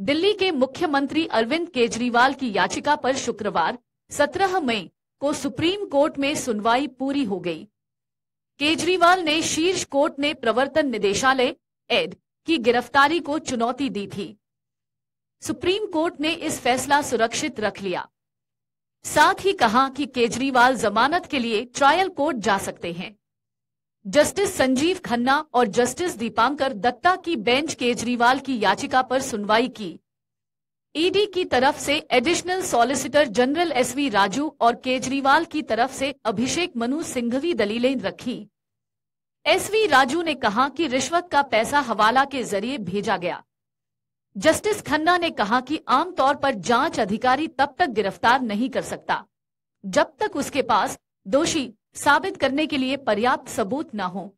दिल्ली के मुख्यमंत्री अरविंद केजरीवाल की याचिका पर शुक्रवार 17 मई को सुप्रीम कोर्ट में सुनवाई पूरी हो गई केजरीवाल ने शीर्ष कोर्ट ने प्रवर्तन निदेशालय एड की गिरफ्तारी को चुनौती दी थी सुप्रीम कोर्ट ने इस फैसला सुरक्षित रख लिया साथ ही कहा कि केजरीवाल जमानत के लिए ट्रायल कोर्ट जा सकते हैं जस्टिस संजीव खन्ना और जस्टिस दीपांकर दत्ता की बेंच केजरीवाल की याचिका पर सुनवाई की ईडी की तरफ से additional solicitor general SV Raju और केजरीवाल की तरफ से अभिषेक मनु सिंघवी दलीलें रखी एसवी राजू ने कहा कि रिश्वत का पैसा हवाला के जरिए भेजा गया जस्टिस खन्ना ने कहा कि आमतौर पर जांच अधिकारी तब तक गिरफ्तार नहीं कर सकता जब तक उसके पास दोषी साबित करने के लिए पर्याप्त सबूत ना हो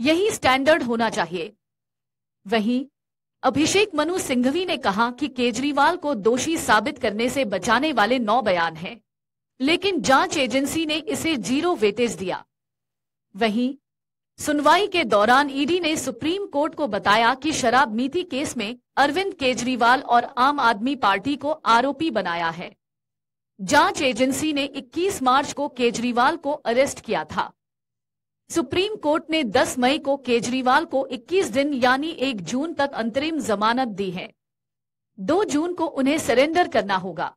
यही स्टैंडर्ड होना चाहिए वहीं अभिषेक मनु सिंघवी ने कहा कि केजरीवाल को दोषी साबित करने से बचाने वाले नौ बयान हैं लेकिन जांच एजेंसी ने इसे जीरो वेटेज दिया वहीं सुनवाई के दौरान ईडी ने सुप्रीम कोर्ट को बताया कि शराब नीति केस में अरविंद केजरीवाल और आम आदमी पार्टी को आरोपी बनाया है जांच एजेंसी ने 21 मार्च को केजरीवाल को अरेस्ट किया था सुप्रीम कोर्ट ने 10 मई को केजरीवाल को 21 दिन यानी 1 जून तक अंतरिम जमानत दी है 2 जून को उन्हें सरेंडर करना होगा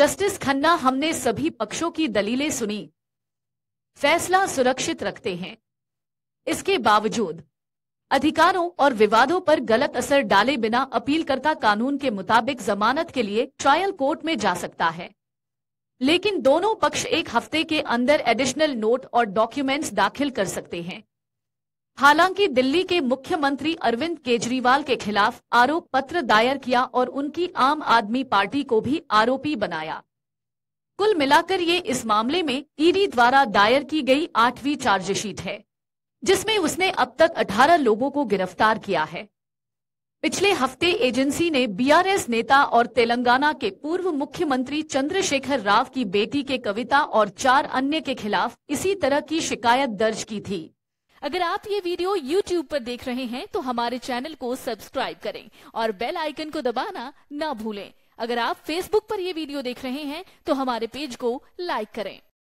जस्टिस खन्ना हमने सभी पक्षों की दलीलें सुनी फैसला सुरक्षित रखते हैं इसके बावजूद अधिकारों और विवादों पर गलत असर डाले बिना अपीलकर्ता कानून के मुताबिक जमानत के लिए ट्रायल कोर्ट में जा सकता है लेकिन दोनों पक्ष एक हफ्ते के अंदर एडिशनल नोट और डॉक्यूमेंट्स दाखिल कर सकते हैं हालांकि दिल्ली के मुख्यमंत्री अरविंद केजरीवाल के खिलाफ आरोप पत्र दायर किया और उनकी आम आदमी पार्टी को भी आरोपी बनाया कुल मिलाकर ये इस मामले में ईडी द्वारा दायर की गई आठवीं चार्जशीट है जिसमें उसने अब तक 18 लोगों को गिरफ्तार किया है पिछले हफ्ते एजेंसी ने बीआरएस नेता और तेलंगाना के पूर्व मुख्यमंत्री चंद्रशेखर राव की बेटी के कविता और चार अन्य के खिलाफ इसी तरह की शिकायत दर्ज की थी अगर आप ये वीडियो YouTube पर देख रहे हैं तो हमारे चैनल को सब्सक्राइब करें और बेल आइकन को दबाना ना भूलें अगर आप Facebook पर ये वीडियो देख रहे हैं तो हमारे पेज को लाइक करें